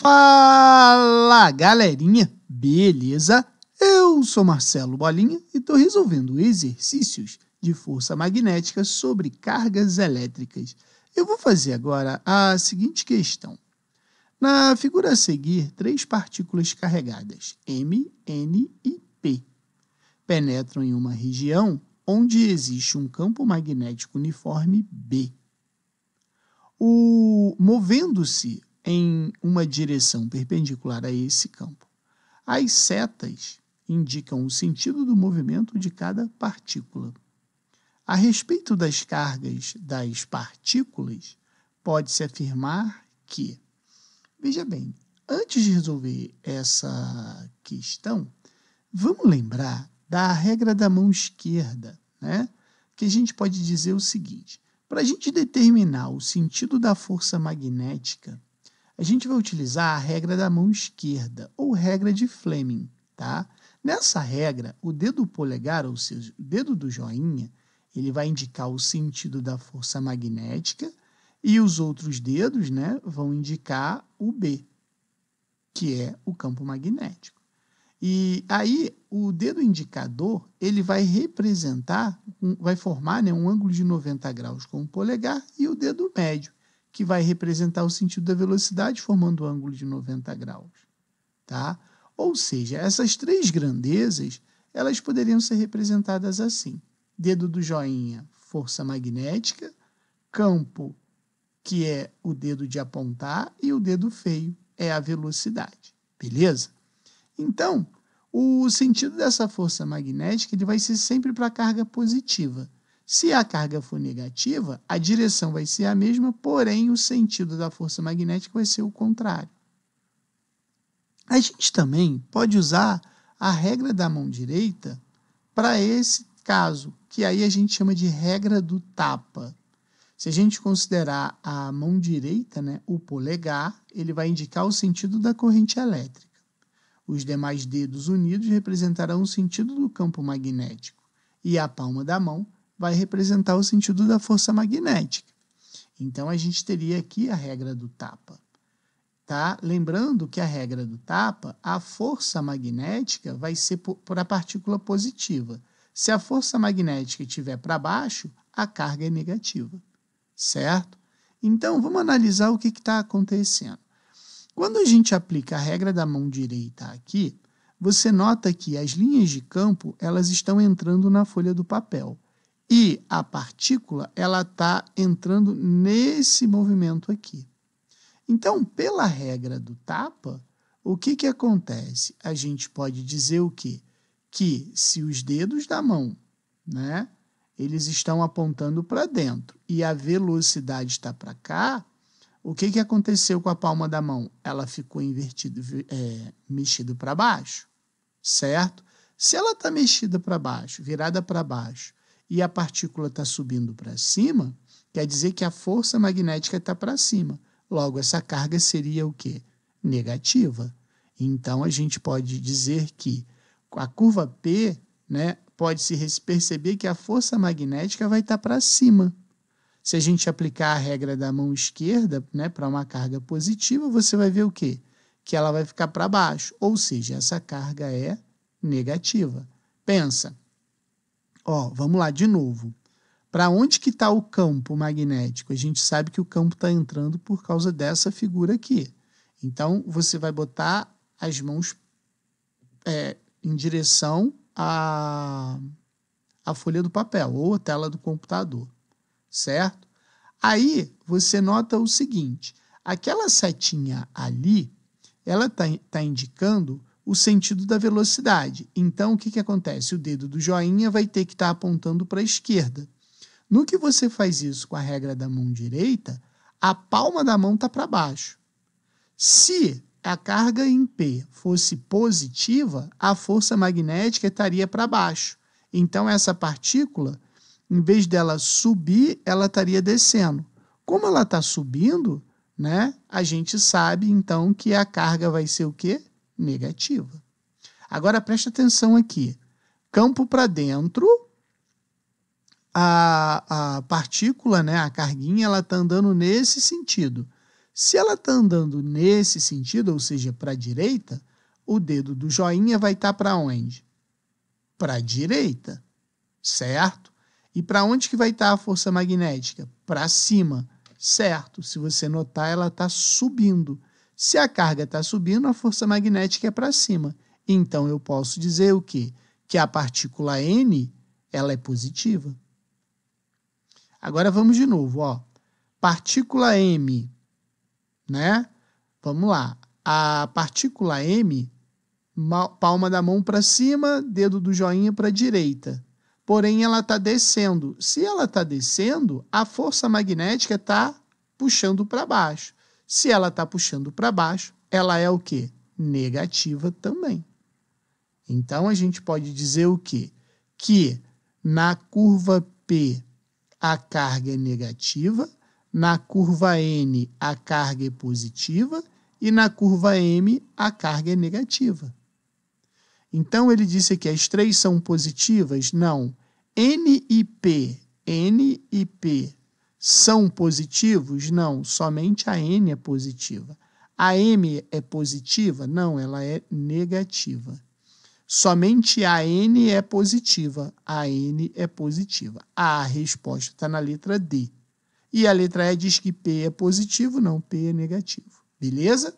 Fala galerinha, beleza? Eu sou Marcelo Bolinha e estou resolvendo exercícios de força magnética sobre cargas elétricas. Eu vou fazer agora a seguinte questão. Na figura a seguir, três partículas carregadas, M, N e P, penetram em uma região onde existe um campo magnético uniforme B. O movendo-se em uma direção perpendicular a esse campo. As setas indicam o sentido do movimento de cada partícula. A respeito das cargas das partículas, pode-se afirmar que, veja bem, antes de resolver essa questão, vamos lembrar da regra da mão esquerda, né? Que a gente pode dizer o seguinte: para a gente determinar o sentido da força magnética a gente vai utilizar a regra da mão esquerda, ou regra de Fleming, tá? Nessa regra, o dedo polegar, ou seja, o dedo do joinha, ele vai indicar o sentido da força magnética e os outros dedos, né, vão indicar o B, que é o campo magnético. E aí o dedo indicador, ele vai representar, vai formar né, um ângulo de 90 graus com o polegar e o dedo médio que vai representar o sentido da velocidade, formando o um ângulo de 90 graus. Tá? Ou seja, essas três grandezas elas poderiam ser representadas assim: dedo do joinha, força magnética, campo, que é o dedo de apontar, e o dedo feio, é a velocidade. Beleza? Então, o sentido dessa força magnética ele vai ser sempre para a carga positiva. Se a carga for negativa, a direção vai ser a mesma, porém o sentido da força magnética vai ser o contrário. A gente também pode usar a regra da mão direita para esse caso, que aí a gente chama de regra do tapa. Se a gente considerar a mão direita, né, o polegar, ele vai indicar o sentido da corrente elétrica. Os demais dedos unidos representarão o sentido do campo magnético e a palma da mão vai representar o sentido da força magnética. Então a gente teria aqui a regra do tapa. Tá? Lembrando que a regra do tapa, a força magnética vai ser por, a partícula positiva. Se a força magnética estiver para baixo, a carga é negativa, certo? Então vamos analisar o que está acontecendo. Quando a gente aplica a regra da mão direita aqui, você nota que as linhas de campo elas estão entrando na folha do papel. E a partícula ela está entrando nesse movimento aqui. Então, pela regra do tapa, o que, que acontece? A gente pode dizer o quê? Que se os dedos da mão, né, eles estão apontando para dentro e a velocidade está para cá, o que, que aconteceu com a palma da mão? Ela ficou invertida, é, mexida para baixo, certo? Se ela está mexida para baixo, virada para baixo, e a partícula está subindo para cima, quer dizer que a força magnética está para cima. Logo, essa carga seria o quê? Negativa. Então, a gente pode dizer que a curva P, né, pode-se perceber que a força magnética vai estar tá para cima. Se a gente aplicar a regra da mão esquerda né, para uma carga positiva, você vai ver o quê? Que ela vai ficar para baixo, ou seja, essa carga é negativa. Pensa, Ó, vamos lá de novo. Para onde que está o campo magnético? A gente sabe que o campo está entrando por causa dessa figura aqui. Então, você vai botar as mãos é, em direção à, à folha do papel ou a tela do computador, certo? Aí, você nota o seguinte, aquela setinha ali, ela está tá indicando o sentido da velocidade. Então, o que, que acontece? O dedo do joinha vai ter que estar tá apontando para a esquerda. No que você faz isso com a regra da mão direita, a palma da mão está para baixo. Se a carga em P fosse positiva, a força magnética estaria para baixo. Então, essa partícula, em vez dela subir, ela estaria descendo. Como ela está subindo, né, a gente sabe então que a carga vai ser o quê? negativa. Agora preste atenção aqui. Campo para dentro, a, a partícula, né, a carguinha, ela está andando nesse sentido. Se ela está andando nesse sentido, ou seja, para a direita, o dedo do joinha vai estar tá para onde? Para a direita, certo? E para onde que vai estar tá a força magnética? Para cima, certo? Se você notar, ela está subindo. Se a carga está subindo, a força magnética é para cima. Então eu posso dizer o quê? Que a partícula N ela é positiva. Agora vamos de novo, ó. Partícula M, né? Vamos lá. A partícula M, palma da mão para cima, dedo do joinha para direita. Porém, ela está descendo. Se ela está descendo, a força magnética está puxando para baixo. Se ela está puxando para baixo, ela é o que? Negativa também. Então a gente pode dizer o que? Que na curva P a carga é negativa, na curva N a carga é positiva e na curva M a carga é negativa. Então ele disse que as três são positivas? Não. N e P, N e P são positivos? Não, somente a N é positiva. A M é positiva? Não, ela é negativa. Somente a N é positiva. A N é positiva. A resposta está na letra D. E a letra E diz que P é positivo, não, P é negativo. Beleza?